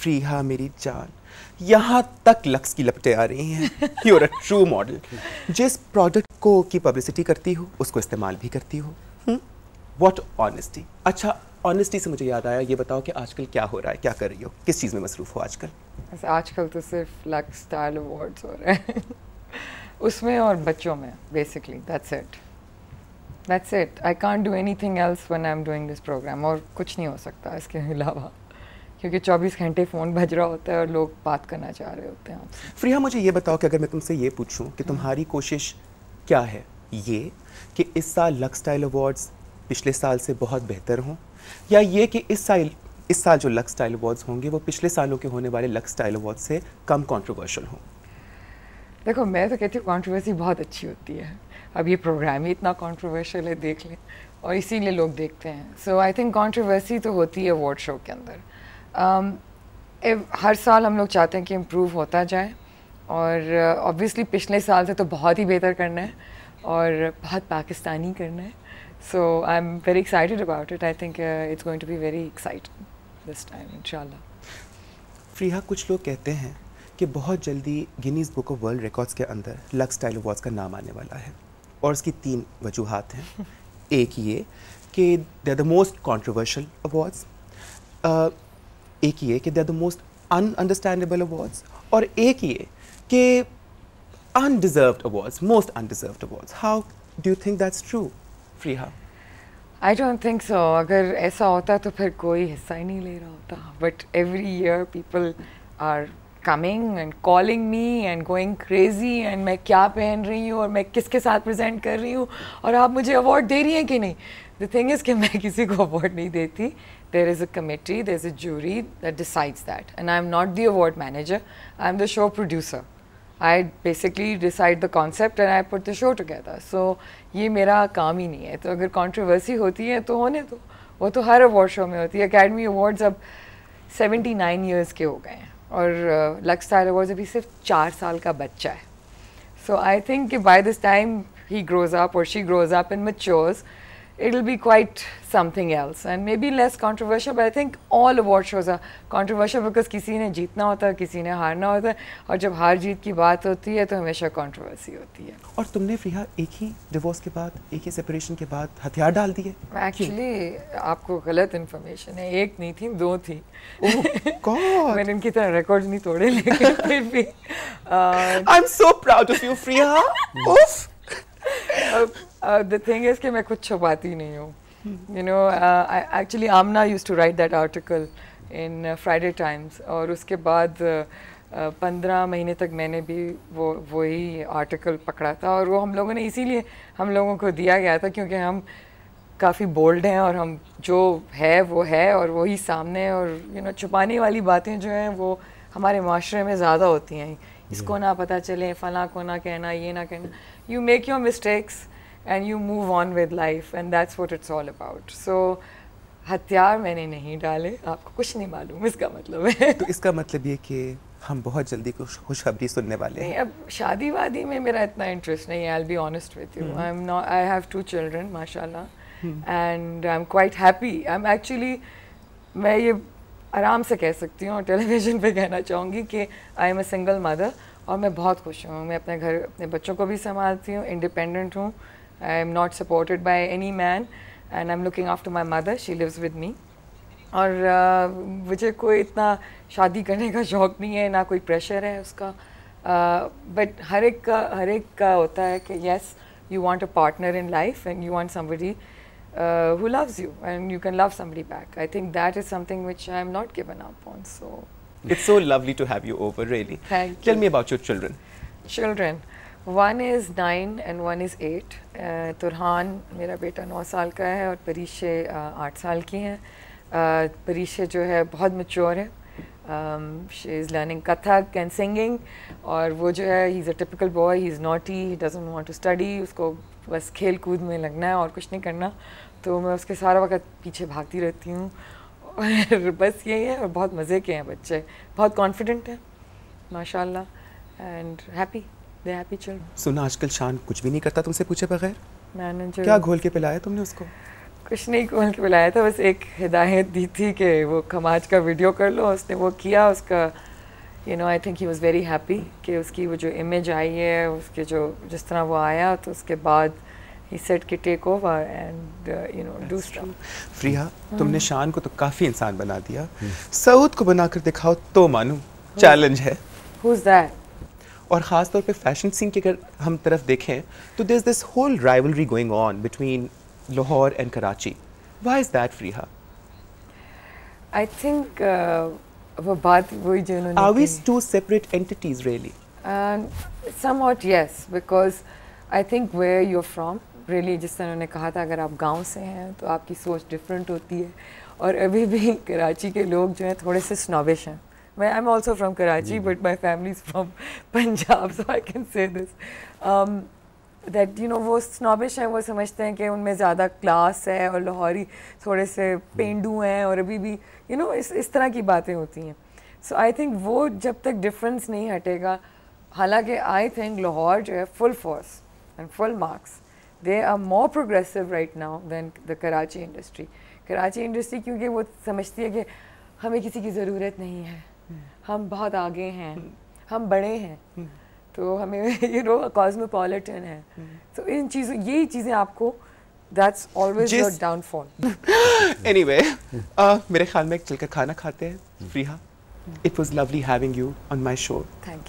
प्रिया मेरी जान यहाँ तक लक्स की लपटे आ रही हैं यूर अ ट्रू मॉडल जिस प्रोडक्ट को की पब्लिसिटी करती हो उसको इस्तेमाल भी करती हो वॉट ऑनेस्टी अच्छा ऑनेस्टी से मुझे याद आया ये बताओ कि आजकल क्या हो रहा है क्या कर रही हो किस चीज़ में मसरूफ़ हो आजकल आजकल तो सिर्फ लक्स स्टाइल अवार्ड्स हो रहे हैं उसमें और बच्चों में basically that's it that's it I can't do anything else one I am doing this programme और कुछ नहीं हो सकता इसके अलावा क्योंकि 24 घंटे फ़ोन बज रहा होता है और लोग बात करना चाह रहे होते हैं फ्रिया मुझे ये बताओ कि अगर मैं तुमसे ये पूछूं कि तुम्हारी कोशिश क्या है ये कि इस साल लक स्टाइल अवार्ड्स पिछले साल से बहुत बेहतर हों या ये कि इस साल इस साल जो लक स्टाइल अवार्ड्स होंगे वो पिछले सालों के होने वाले लक स्टाइल अवार्ड्स से कम कॉन्ट्रोवर्शल हों देखो मैं तो कहती हूँ कॉन्ट्रोवर्सी बहुत अच्छी होती है अब ये प्रोग्राम ही इतना कॉन्ट्रोवर्शियल है देख लें और इसीलिए लोग देखते हैं सो आई थिंक कॉन्ट्रोवर्सी तो होती है अवार्ड शो के अंदर Um, हर साल हम लोग चाहते हैं कि इम्प्रूव होता जाए और ऑब्वियसली uh, पिछले साल से तो बहुत ही बेहतर करना है और बहुत पाकिस्तानी करना है so I am very excited about it I think it's going to be very excited this time इंशाल्लाह फ्रीहा कुछ लोग कहते हैं कि बहुत जल्दी Guinness Book of World Records के अंदर लक्स स्टाइल अवार्ड्स का नाम आने वाला है और इसकी तीन वजूहत हैं एक ये कि they are the most controversial awards एक ये कि they the most ununderstandable awards और एक ये कि undeserved awards most undeserved awards how do you think that's true Fariha I don't think so अगर ऐसा होता तो फिर कोई हिस्सा ही नहीं ले रहा होता but every year people are coming and calling me and going crazy and मैं क्या पहन रही हूँ और मैं किसके साथ प्रजेंट कर रही हूँ और आप मुझे अवार्ड दे रही हैं कि नहीं द थिंग इज़ कि मैं किसी को अवार्ड नहीं देती there is a committee, there's a jury that decides that. And I'm not the award manager, I'm the show producer. I basically decide the concept and I put the show together. So ये मेरा काम ही नहीं है तो अगर controversy होती है तो होने दो वो तो हर award show में होती है Academy Awards अब 79 years के हो गए हैं और Lux स्टार Awards अभी सिर्फ चार साल का बच्चा है So I think कि by this time he grows up or she grows up and matures. it'll be quite something else and maybe less controversial but I think all award shows are controversial because किसी ने जीतना होता है किसी ने हारना होता है और जब हार जीत की बात होती है तो हमेशा कंट्रोवर्सी होती है और तुमने फ्रिया एक ही डिवोर्स के बाद एक ही सेपरेशन के बाद हथियार डाल दिए एक्चुअली आपको गलत इन्फॉर्मेशन है एक नहीं थी दो थी oh, मैंने इनकी तरह रिकॉर्ड नहीं तोड़े लेकिन फिर भी I am so proud of you Fariha the thing is कि मैं कुछ छुपाती नहीं हूँ you know actually Amna used to write that article in Friday Times और उसके बाद uh, uh, पंद्रह महीने तक मैंने भी वो वही आर्टिकल पकड़ा था और वो हम लोगों ने इसीलिए हम लोगों को दिया गया था क्योंकि हम काफ़ी बोल्ड हैं और हम जो है वो है और वही सामने और यू you नो know, छुपाने वाली बातें जो हैं वो हमारे माशरे में ज़्यादा होती हैं इसको हम्म। ना पता चले फ़ला को ना कहना ये ना कहना you make your mistakes and you move on with life and that's what it's all about so हथियार मैंने नहीं डाले आपको कुछ नहीं मालूम इसका मतलब है तो इसका मतलब ये कि हम बहुत जल्दी कुछ खुशखबरी सुनने वाले हैं अब शादी वादी में मेरा इतना इंटरेस्ट नहीं है I be honest with you I am not I have two children माशाल्लाह and I am quite happy I am actually मैं ये आराम से कह सकती हूँ और टेलीविज़न पे कहना चाहूँगी कि I am a single mother और मैं बहुत खुश हूँ मैं अपने घर अपने बच्चों को भी संभालती हूँ इंडिपेंडेंट हूँ I am not supported by any man and I'm looking after my mother. She lives with me. और uh, मुझे कोई इतना शादी करने का शौक़ नहीं है ना कोई प्रेशर है उसका बट uh, हर एक का हर एक का होता है कि yes you want a partner in life and you want somebody who loves you and you can love somebody back I think that is something which I am not given up on so It's so lovely to have you over, really. Thank Tell me about your children. Children. One is nine and one is eight Turhan मेरा बेटा नौ साल का है और परीशे uh, आठ साल की हैं uh, परीशे जो है बहुत मच्योर है she is learning Kathak and singing और वो जो है he is a typical boy he is not he doesn't want to study उसको बस खेल कूद में लगना है और कुछ नहीं करना तो मैं उसके सारा वक्त पीछे भागती रहती हूँ और बस यही है और बहुत मज़े के हैं बच्चे बहुत कॉन्फिडेंट हैं माशाल्लाह and happy they happy children सुना आजकल शान कुछ भी नहीं करता तुमसे पूछे बगैर मैनेजर क्या घोल के पिलाया तुमने उसको कुछ नहीं घोल के पिलाया था बस एक हिदायत दी थी कि वो खमाज का वीडियो कर लो उसने वो किया उसका you know I think he was very happy कि उसकी वो जो इमेज आई है उसके जो जिस तरह वो आया तो उसके बाद ही सेट कि take over and you know do Fariha तुमने hmm. शान को तो काफ़ी इंसान बना दिया hmm. सऊद को बनाकर दिखाओ तो मानू चैलेंज है Who's that? और ख़ास तौर पे फैशन सीन की अगर हम तरफ देखें तो this this whole rivalry going on between Lahore and Karachi why is that फ्री आई थिंक वो बात वही जो are we two separate entities really what yes because I think way you're from really जिस तरह उन्होंने कहा था अगर आप गाँव से हैं तो आपकी सोच डिफरेंट होती है और अभी भी कराची के लोग जो हैं थोड़े से स्नोविश हैं मैं I am also from Karachi but my family is from Punjab, so I can say that you know वो स्नॉबिश हैं वो समझते हैं कि उनमें ज़्यादा क्लास है और लाहौरी थोड़े से पेंडू हैं और अभी भी यू नो इस इस तरह की बातें होती हैं सो आई थिंक वो जब तक डिफरेंस नहीं हटेगा हालांकि आई थिंक लाहौर जो है full force and full marks they are more progressive right now than the Karachi industry Karachi industry क्योंकि वो समझती है कि हमें किसी की ज़रूरत नहीं है हम्म। हम बहुत आगे हैं हम्म। हम बड़े हैं हम्म। तो हमें यू नो कॉस्मोपॉलिटन है तो इन चीज़ों यही चीज़ें आपको that's always your downfall anyway मेरे ख्याल में चलकर खाना खाते हैं Fariha it was lovely having you on my show thank you